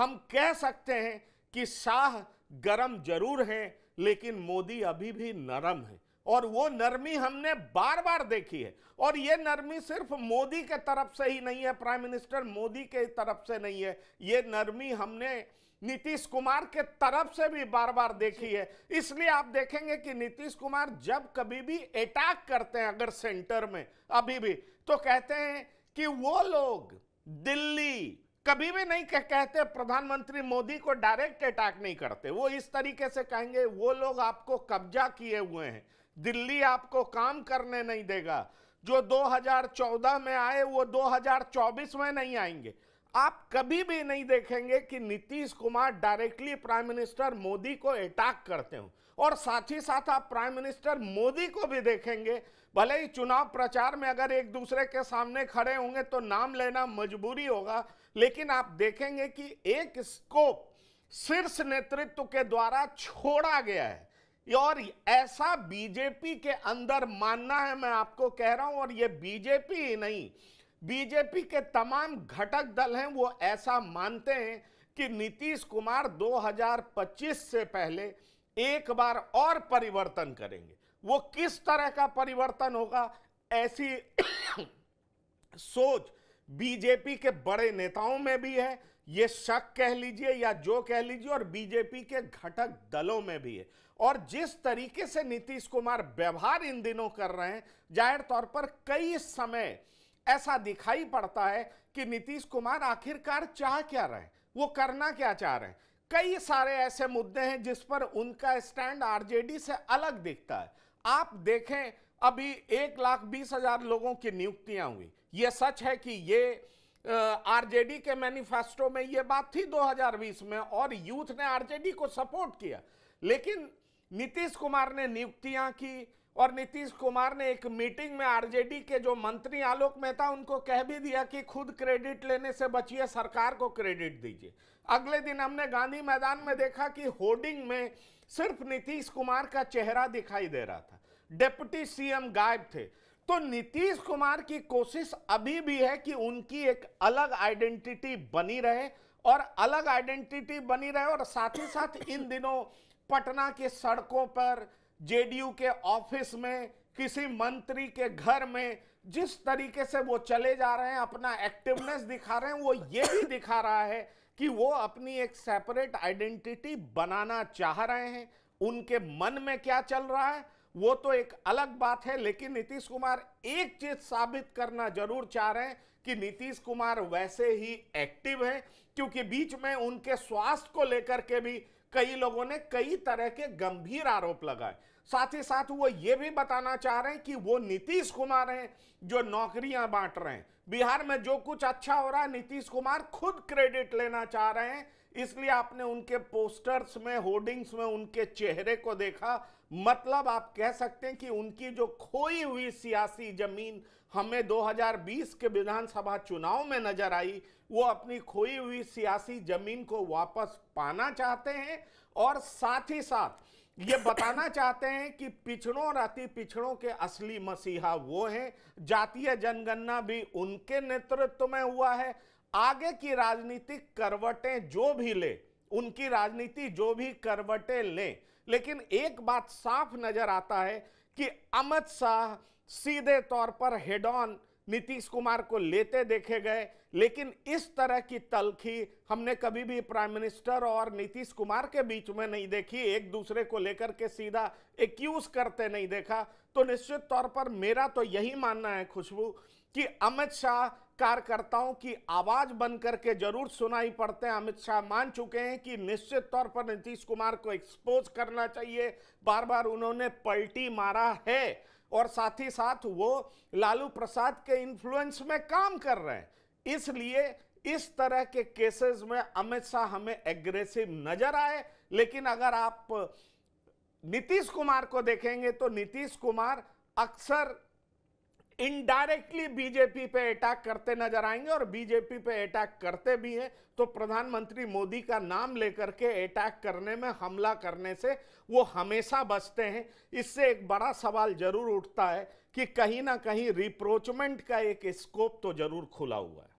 हम कह सकते हैं कि शाह गरम जरूर हैं लेकिन मोदी अभी भी नरम है और वो नरमी हमने बार बार देखी है और ये नरमी सिर्फ मोदी के तरफ से ही नहीं है प्राइम मिनिस्टर मोदी के तरफ से नहीं है ये नरमी हमने नीतीश कुमार के तरफ से भी बार बार देखी है इसलिए आप देखेंगे कि नीतीश कुमार जब कभी भी अटैक करते हैं अगर सेंटर में अभी भी तो कहते हैं कि वो लोग दिल्ली कभी भी नहीं कह, कहते प्रधानमंत्री मोदी को डायरेक्ट अटैक नहीं करते वो इस तरीके से कहेंगे वो लोग आपको कब्जा किए हुए हैं दिल्ली आपको काम करने नहीं देगा जो 2014 में आए वो 2024 में नहीं आएंगे आप कभी भी नहीं देखेंगे कि Nitish Kumar directly prime minister Modi को अटैक करते हो और साथ ही साथ आप प्राइम मिनिस्टर मोदी को भी देखेंगे भले ही चुनाव प्रचार में अगर एक दूसरे के सामने खड़े होंगे तो नाम लेना मजबूरी होगा लेकिन आप देखेंगे कि एक स्कोप शीर्ष नेतृत्व के द्वारा छोड़ा गया है और ऐसा बीजेपी के अंदर मानना है मैं आपको कह रहा हूं और ये बीजेपी ही नहीं बीजेपी के तमाम घटक दल हैं वो ऐसा मानते हैं कि नीतीश कुमार 2025 से पहले एक बार और परिवर्तन करेंगे वो किस तरह का परिवर्तन होगा ऐसी सोच बीजेपी के बड़े नेताओं में भी है ये शक कह लीजिए या जो कह लीजिए और बीजेपी के घटक दलों में भी है और जिस तरीके से नीतीश कुमार व्यवहार इन दिनों कर रहे हैं जाहिर तौर पर कई समय ऐसा दिखाई पड़ता है कि नीतीश कुमार आखिरकार चाह क्या रहे वो करना क्या चाह रहे हैं कई सारे ऐसे मुद्दे हैं जिस पर उनका स्टैंड आरजेडी से अलग दिखता है आप देखें अभी एक लाख बीस हजार लोगों की नियुक्तियां हुई ये सच है कि ये आरजेडी के मैनिफेस्टो में ये बात थी 2020 में और यूथ ने आरजेडी को सपोर्ट किया लेकिन नीतीश कुमार ने नियुक्तियां की और नीतीश कुमार ने एक मीटिंग में आरजेडी के जो मंत्री आलोक मेहता उनको कह भी दिया कि खुद क्रेडिट लेने से बचिए सरकार को क्रेडिट दीजिए अगले दिन हमने गांधी मैदान में देखा कि होर्डिंग में सिर्फ नीतीश कुमार का चेहरा दिखाई दे रहा था डेप्यूटी सीएम गायब थे तो नीतीश कुमार की कोशिश अभी भी है कि उनकी एक अलग आइडेंटिटी बनी रहे और अलग आइडेंटिटी बनी रहे और साथ ही साथ इन दिनों पटना के सड़कों पर जेडीयू के ऑफिस में किसी मंत्री के घर में जिस तरीके से वो चले जा रहे हैं अपना एक्टिवनेस दिखा रहे हैं वो ये भी दिखा रहा है कि वो अपनी एक सेपरेट आइडेंटिटी बनाना चाह रहे हैं उनके मन में क्या चल रहा है वो तो एक अलग बात है लेकिन नीतीश कुमार एक चीज साबित करना जरूर चाह रहे हैं कि नीतीश कुमार वैसे ही एक्टिव हैं क्योंकि बीच में उनके स्वास्थ्य को लेकर के भी कई लोगों ने कई तरह के गंभीर आरोप लगाए साथ ही साथ वो ये भी बताना चाह रहे हैं कि वो नीतीश कुमार हैं जो नौकरियां बांट रहे हैं बिहार में जो कुछ अच्छा हो रहा है नीतीश कुमार खुद क्रेडिट लेना चाह रहे हैं इसलिए आपने उनके पोस्टर्स में होर्डिंग्स में उनके चेहरे को देखा मतलब आप कह सकते हैं कि उनकी जो खोई हुई सियासी जमीन हमें 2020 के विधानसभा चुनाव में नजर आई वो अपनी खोई हुई सियासी जमीन को वापस पाना चाहते हैं और साथ ही साथ ये बताना चाहते हैं कि पिछड़ों अति पिछड़ों के असली मसीहा वो हैं जातीय जनगणना भी उनके नेतृत्व में हुआ है आगे की राजनीतिक करवटें जो भी ले उनकी राजनीति जो भी करवटें ले लेकिन एक बात साफ नजर आता है कि अमित शाह सीधे तौर पर हेड ऑन नीतीश कुमार को लेते देखे गए लेकिन इस तरह की तलखी हमने कभी भी प्राइम मिनिस्टर और नीतीश कुमार के बीच में नहीं देखी एक दूसरे को लेकर के सीधा एक्यूज करते नहीं देखा तो निश्चित तौर पर मेरा तो यही मानना है खुशबू कि अमित शाह कार्यकर्ताओं की आवाज बनकर के जरूर सुनाई पड़ते हैं अमित शाह मान चुके हैं कि निश्चित तौर पर नीतीश कुमार को एक्सपोज करना चाहिए बार बार उन्होंने पलटी मारा है और साथ ही साथ वो लालू प्रसाद के इन्फ्लुएंस में काम कर रहे हैं इसलिए इस तरह के केसेस में अमित शाह हमें एग्रेसिव नजर आए लेकिन अगर आप नीतीश कुमार को देखेंगे तो नीतीश कुमार अक्सर इनडायरेक्टली बीजेपी पे अटैक करते नजर आएंगे और बीजेपी पे अटैक करते भी हैं तो प्रधानमंत्री मोदी का नाम लेकर के अटैक करने में हमला करने से वो हमेशा बचते हैं इससे एक बड़ा सवाल जरूर उठता है कि कहीं ना कहीं रिप्रोचमेंट का एक स्कोप तो जरूर खुला हुआ है